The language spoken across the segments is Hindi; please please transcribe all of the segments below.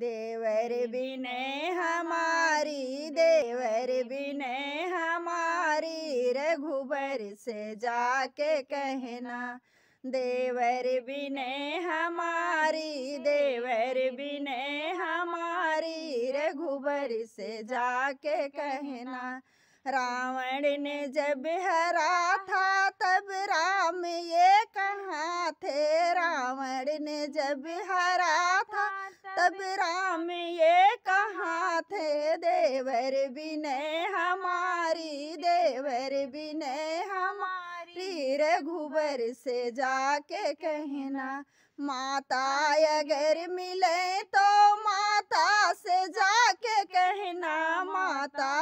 देवर बिने हमारी देवर बिने हमारी रघुबर से जाके कहना देवर बिने हमारी देवर बिने हमारी रघुबर से जाके कहना रावण ने जब हरा था तब राम ये कहा थे रावण ने जब हरा देवर बिने हमारी देवर बिने हमारी रघुबर से जाके कहना माता अगर मिले तो माता से जाके कहना माता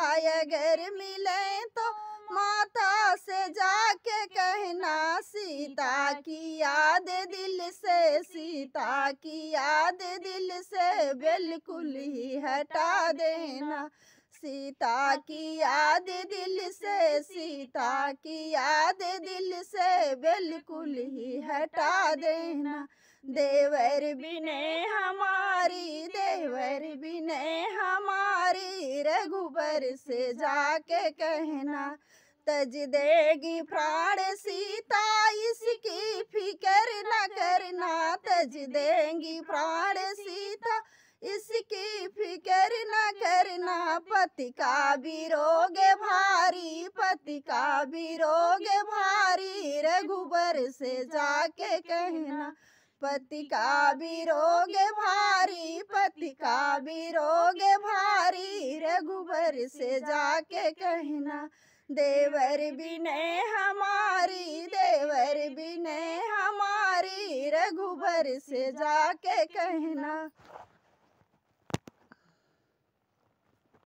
अगर मिले तो माता से जाके कहना सीता की याद दिल से सीता की याद दिल से बिल्कुल ही हटा देना सीता की याद दिल से सीता की याद दिल से बिल्कुल ही हटा देना देवर बिने हमारी देवर बिने हमारी रघुबर से जाके कहना तज देगी प्राण सीता इसकी फिक्र न करना तज देगी प्राण सीता इसकी फिक्र न करना पति का भी रोग भारी पति का भी रोग भारी रघुबर से जाके कहना पति का भी रोग भारी पति का भी रोग भारी रघुबर से जाके कहना देवर बिने हमारी देवर बिने हमारी रघुबर से जाके कहना